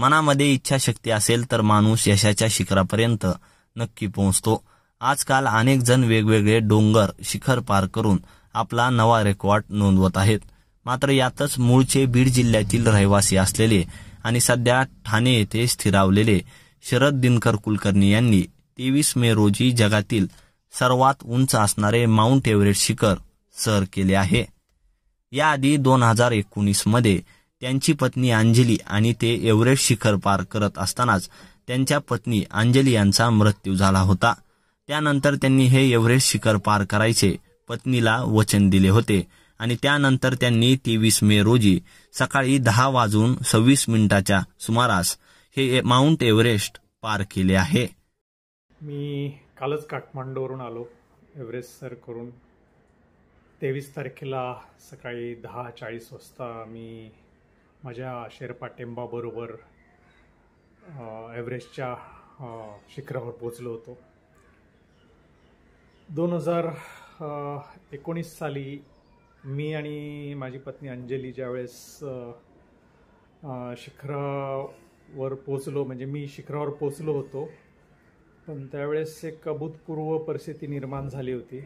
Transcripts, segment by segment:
मनामध्ये इच्छाशक्ती असेल तर माणूस यशाच्या शिखरापर्यंत नक्की पोहोचतो आजकाल अनेक जण वेगवेगळे डोंगर शिखर पार करून आपला नवा रेकॉर्ड नोंदवत आहेत मात्र यातच मूळचे बीड जिल्ह्यातील रहिवासी असलेले आणि सध्या ठाणे येथे स्थिरावलेले शरद दिनकर कुलकर्णी यांनी तेवीस मे रोजी जगातील सर्वात उंच असणारे माउंट एव्हरेस्ट शिखर सर केले आहे याआधी दोन हजार एकोणीसमध्ये मध्ये त्यांची पत्नी अंजली आणि ते एव्हरेस्ट शिखर पार करत असतानाच त्यांच्या पत्नी अंजली यांचा मृत्यू झाला होता त्यानंतर त्यांनी हे एव्हरेस्ट शिखर पार करायचे पत्नीला वचन दिले होते आणि त्यानंतर त्यांनी तेवीस मे रोजी सकाळी दहा वाजून सव्वीस मिनिटाच्या सुमारास हे माउंट एव्हरेस्ट पार केले आहे मी कालच काठमांडूवरून आलो एव्हरेस्ट सर करून तेवीस तारखेला सकाळी दहा चाळीस वाजता मी माझ्या शेरपाटिंबाबरोबर एव्हरेस्टच्या शिखरावर पोचलो होतो दोन हजार एकोणीस साली मी आणि माझी पत्नी अंजली ज्यावेळेस शिखरावर पोचलो म्हणजे मी शिखरावर पोचलो होतो पण त्यावेळेस एक अभूतपूर्व परिस्थिती निर्माण झाली होती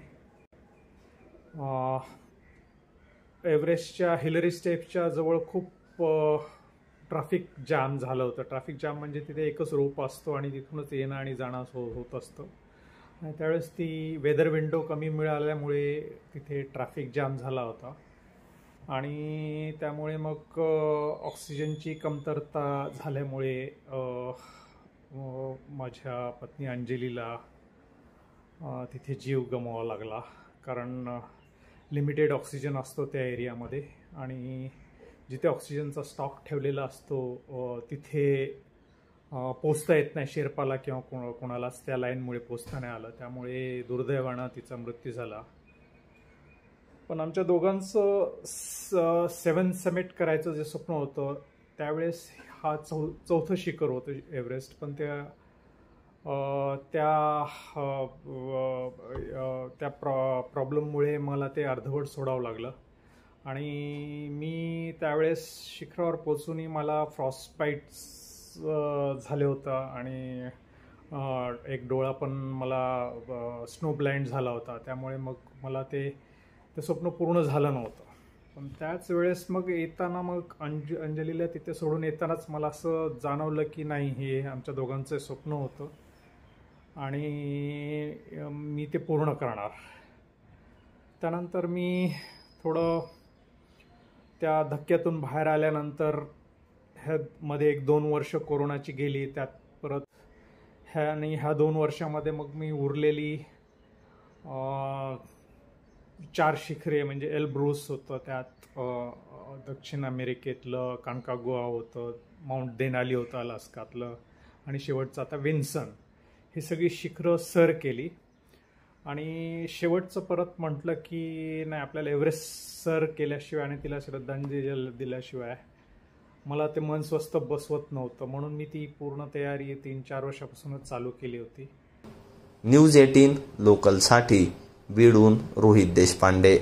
एव्हरेस्टच्या हिलरी स्टेपच्या जवळ खूप ट्रॅफिक जाम झालं होतं ट्रॅफिक जाम म्हणजे तिथे एकच रोप असतो आणि तिथूनच येणं आणि जाणं हो होत असतं आणि त्यावेळेस ती वेदर विंडो कमी मिळाल्यामुळे तिथे ट्रॅफिक जाम झाला होता आणि त्यामुळे मग ऑक्सिजनची कमतरता झाल्यामुळे माझ्या पत्नी अंजलीला तिथे जीव गमवावा लागला कारण लिमिटेड ऑक्सिजन असतो त्या एरियामध्ये आणि जिथे ऑक्सिजनचा स्टॉक ठेवलेला असतो तिथे पोचता येत नाही शेर्पाला किंवा कोण कोणालाच त्या लाईनमुळे पोचता नाही आलं त्यामुळे दुर्दैवानं तिचा मृत्यू झाला पण आमच्या दोघांचं स सेवन समिट करायचं जे स्वप्न होतं त्यावेळेस हा चौ चौथं शिखर होतं एव्हरेस्ट पण त्या त्या त्या प्रॉ प्रॉब्लेममुळे मला ते अर्धवट सोडावं लागलं आणि मी त्यावेळेस शिखरावर पोचूनही मला फ्रॉस्पाईट्स झाले होतं आणि एक डोळा पण मला स्नो ब्लाइंड झाला होता त्यामुळे मग मला ते ते स्वप्न पूर्ण झालं नव्हतं पण त्याच वेळेस मग येताना मग अंज अंजलीला तिथे सोडून येतानाच मला असं जाणवलं की नाही हे आमच्या दोघांचं स्वप्न होतं आणि मी ते पूर्ण करणार त्यानंतर मी थोडं त्या धक्क्यातून बाहेर आल्यानंतर ह्यामध्ये एक दोन वर्ष कोरोनाची गेली त्यात परत ह्या आणि ह्या दोन वर्षामध्ये मग मी उरलेली चार शिखरे म्हणजे एल ब्रूस होतं त्यात दक्षिण अमेरिकेतलं कानकागुआ होतं माउंट देनाली होतं अलास्कातलं आणि शेवटचं आता विन्सन ही सगळी शिखरं सर केली आणि शेवटचं परत म्हटलं की नाही आपल्याला एव्हरेस्ट सर केल्याशिवाय आणि तिला श्रद्धांजली दिल्याशिवाय मला ते मन स्वस्त बसवत नव्हतं म्हणून मी ती पूर्ण तयारी तीन चार वर्षापासूनच चालू केली होती न्यूज एटीन लोकलसाठी बीडून रोहित देशपांडे